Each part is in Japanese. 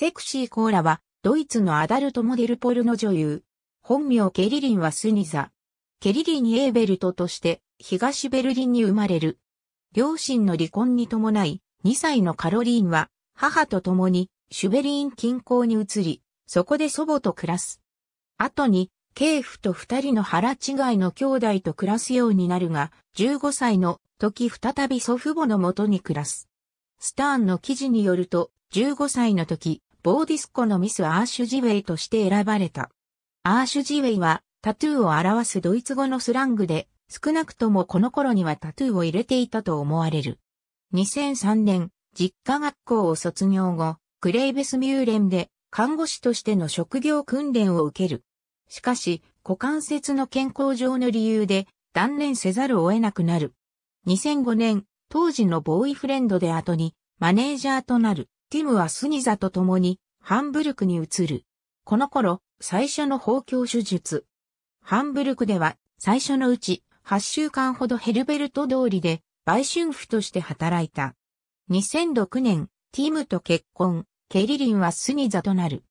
セクシーコーラは、ドイツのアダルトモデルポルノ女優。本名ケリリンはスニザ。ケリリン・エーベルトとして、東ベルリンに生まれる。両親の離婚に伴い、2歳のカロリーンは、母と共に、シュベリーン近郊に移り、そこで祖母と暮らす。後に、ケーフと二人の腹違いの兄弟と暮らすようになるが、15歳の時再び祖父母のもとに暮らす。スターンの記事によると、15歳の時、ボーディスコのミスアーシュジウェイとして選ばれた。アーシュジウェイはタトゥーを表すドイツ語のスラングで、少なくともこの頃にはタトゥーを入れていたと思われる。2003年、実家学校を卒業後、クレイベスミューレンで看護師としての職業訓練を受ける。しかし、股関節の健康上の理由で断念せざるを得なくなる。2005年、当時のボーイフレンドで後にマネージャーとなる。ティムはスニザと共にハンブルクに移る。この頃、最初の包教手術。ハンブルクでは最初のうち8週間ほどヘルベルト通りで売春婦として働いた。2006年、ティムと結婚、ケリリンはスニザとなる。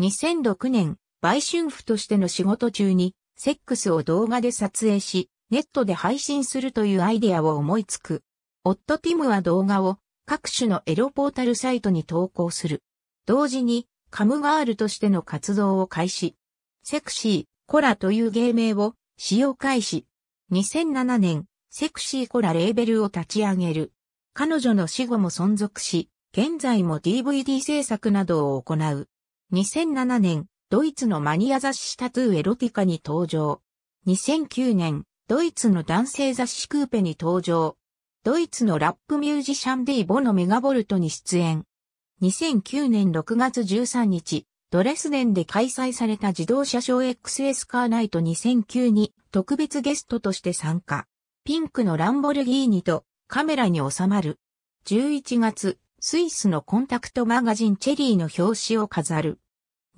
2006年、売春婦としての仕事中に、セックスを動画で撮影し、ネットで配信するというアイデアを思いつく。夫ティムは動画を各種のエロポータルサイトに投稿する。同時に、カムガールとしての活動を開始。セクシー、コラという芸名を使用開始。2007年、セクシーコラレーベルを立ち上げる。彼女の死後も存続し、現在も DVD 制作などを行う。2007年、ドイツのマニア雑誌タトゥーエロティカに登場。2009年、ドイツの男性雑誌クーペに登場。ドイツのラップミュージシャンデーボのメガボルトに出演。2009年6月13日、ドレスデンで開催された自動車ショー XS カーナイト2009に特別ゲストとして参加。ピンクのランボルギーニとカメラに収まる。11月、スイスのコンタクトマガジンチェリーの表紙を飾る。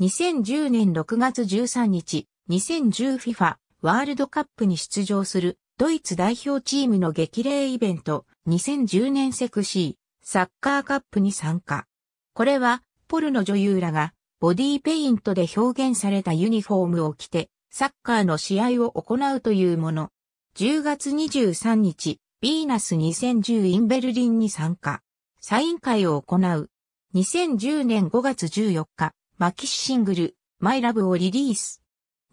2010年6月13日、2010FIFA ワールドカップに出場するドイツ代表チームの激励イベント、2010年セクシー、サッカーカップに参加。これは、ポルの女優らが、ボディペイントで表現されたユニフォームを着て、サッカーの試合を行うというもの。10月23日、ビーナス2010インベルリンに参加。サイン会を行う。2010年5月14日、マキシシングル、マイラブをリリース。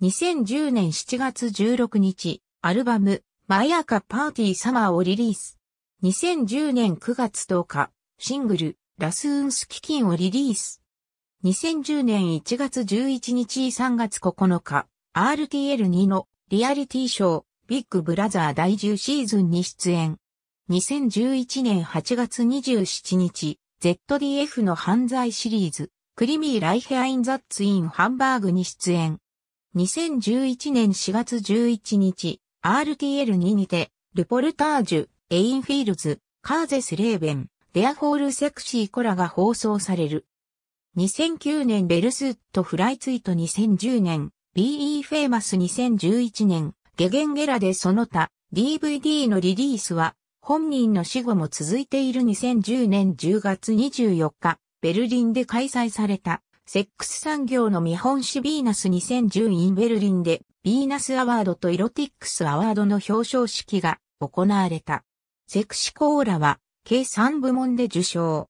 2010年7月16日、アルバム、マヤカパーティーサマーをリリース。2010年9月10日、シングル、ラスーンス基金をリリース。2010年1月11日3月9日、RTL2 のリアリティショー、ビッグブラザー第10シーズンに出演。2011年8月27日、ZDF の犯罪シリーズ、クリミー・ライヘアイン・ザッツ・イン・ハンバーグに出演。2011年4月11日、RTL ににて、ルポルタージュ、エインフィールズ、カーゼス・レーベン、デアホール・セクシー・コラが放送される。2009年ベルスット・フライツイート2010年、BE フェーマス2011年、ゲゲンゲラでその他、DVD のリリースは、本人の死後も続いている2010年10月24日、ベルリンで開催された。セックス産業の見本誌ビーナス2010インベルリンで、ビーナスアワードとイロティックスアワードの表彰式が行われた。セクシコーラは、計3部門で受賞。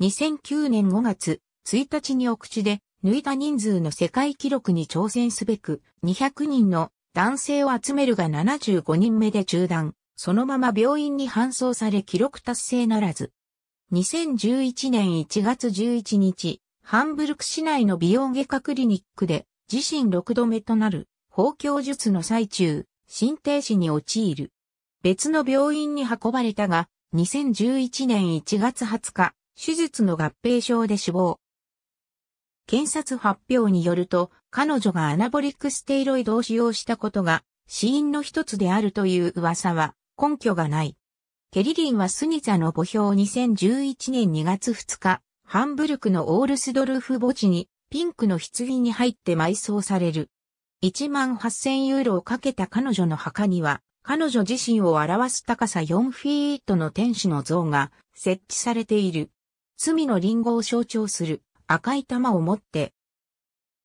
2009年5月、1日にお口で、抜いた人数の世界記録に挑戦すべく、200人の男性を集めるが75人目で中断、そのまま病院に搬送され記録達成ならず。2011年1月11日、ハンブルク市内の美容外科クリニックで自身6度目となる包教術の最中、心停止に陥る。別の病院に運ばれたが、2011年1月20日、手術の合併症で死亡。検察発表によると、彼女がアナボリックステイロイドを使用したことが死因の一つであるという噂は根拠がない。ケリリンはスニザの墓標2011年2月2日、ハンブルクのオールスドルフ墓地にピンクの棺に入って埋葬される。1万8000ユーロをかけた彼女の墓には、彼女自身を表す高さ4フィートの天使の像が設置されている。罪のリンゴを象徴する赤い玉を持って、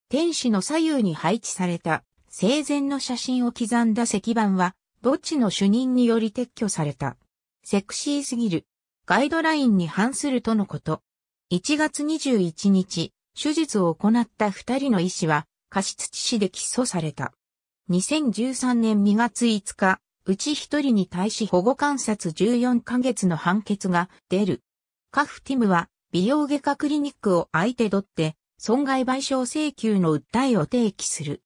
天使の左右に配置された生前の写真を刻んだ石板は、墓地の主任により撤去された。セクシーすぎる。ガイドラインに反するとのこと。1月21日、手術を行った2人の医師は、過失致死で起訴された。2013年2月5日、うち1人に対し保護観察14ヶ月の判決が出る。カフティムは、美容外科クリニックを相手取って、損害賠償請求の訴えを提起する。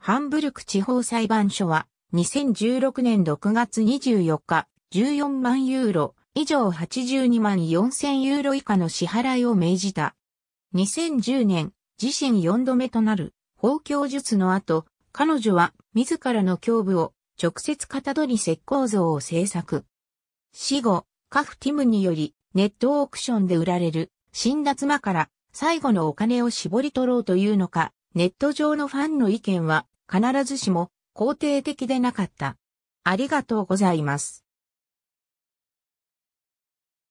ハンブルク地方裁判所は、2016年6月24日、14万ユーロ、以上82万4000ユーロ以下の支払いを命じた。2010年、自身4度目となる、法教術の後、彼女は自らの胸部を直接かたどり石膏像を制作。死後、カフティムによりネットオークションで売られる死んだ妻から最後のお金を絞り取ろうというのか、ネット上のファンの意見は必ずしも肯定的でなかった。ありがとうございます。